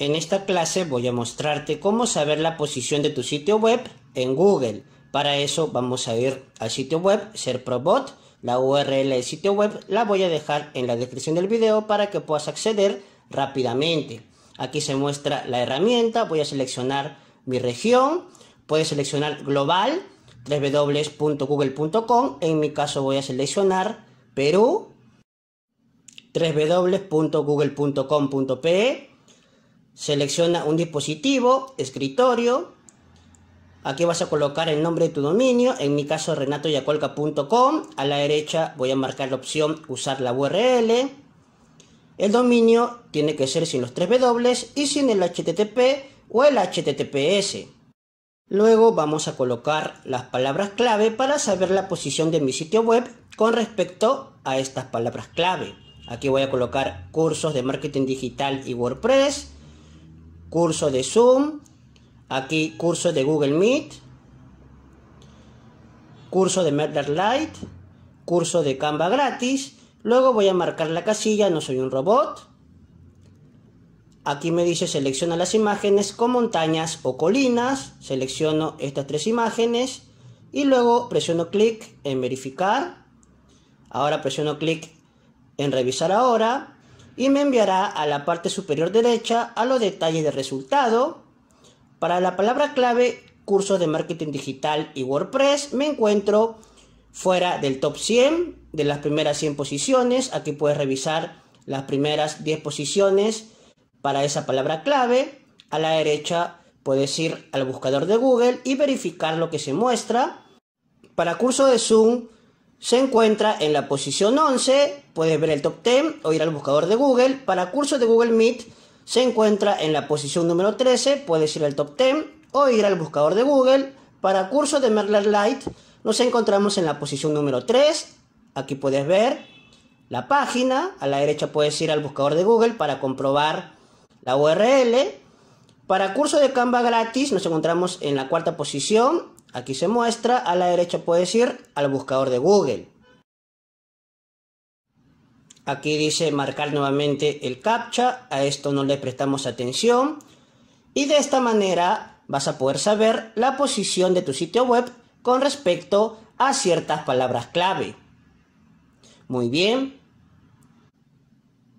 En esta clase voy a mostrarte cómo saber la posición de tu sitio web en Google. Para eso vamos a ir al sitio web SerProbot. La URL del sitio web la voy a dejar en la descripción del video para que puedas acceder rápidamente. Aquí se muestra la herramienta. Voy a seleccionar mi región. Puedes seleccionar global www.google.com. En mi caso voy a seleccionar Perú www.google.com.pe Selecciona un dispositivo, escritorio. Aquí vas a colocar el nombre de tu dominio, en mi caso renatoyacolca.com A la derecha voy a marcar la opción usar la URL. El dominio tiene que ser sin los 3 W y sin el HTTP o el HTTPS. Luego vamos a colocar las palabras clave para saber la posición de mi sitio web con respecto a estas palabras clave. Aquí voy a colocar cursos de marketing digital y WordPress, curso de Zoom, aquí curso de Google Meet, curso de Light, curso de Canva gratis, luego voy a marcar la casilla no soy un robot. Aquí me dice selecciona las imágenes con montañas o colinas, selecciono estas tres imágenes y luego presiono clic en verificar. Ahora presiono clic en revisar ahora y me enviará a la parte superior derecha a los detalles de resultado. Para la palabra clave Curso de marketing digital y WordPress me encuentro fuera del top 100 de las primeras 100 posiciones. Aquí puedes revisar las primeras 10 posiciones para esa palabra clave. A la derecha puedes ir al buscador de Google y verificar lo que se muestra. Para curso de Zoom se encuentra en la posición 11, puedes ver el top 10 o ir al buscador de Google. Para cursos de Google Meet se encuentra en la posición número 13, puedes ir al top 10 o ir al buscador de Google. Para cursos de Merler Lite nos encontramos en la posición número 3, aquí puedes ver la página, a la derecha puedes ir al buscador de Google para comprobar la URL. Para curso de Canva gratis nos encontramos en la cuarta posición, Aquí se muestra, a la derecha puedes ir al buscador de Google. Aquí dice marcar nuevamente el captcha, a esto no le prestamos atención. Y de esta manera vas a poder saber la posición de tu sitio web con respecto a ciertas palabras clave. Muy bien.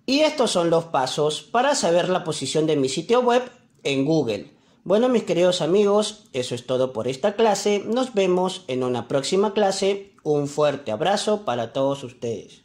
Y estos son los pasos para saber la posición de mi sitio web en Google. Bueno mis queridos amigos, eso es todo por esta clase. Nos vemos en una próxima clase. Un fuerte abrazo para todos ustedes.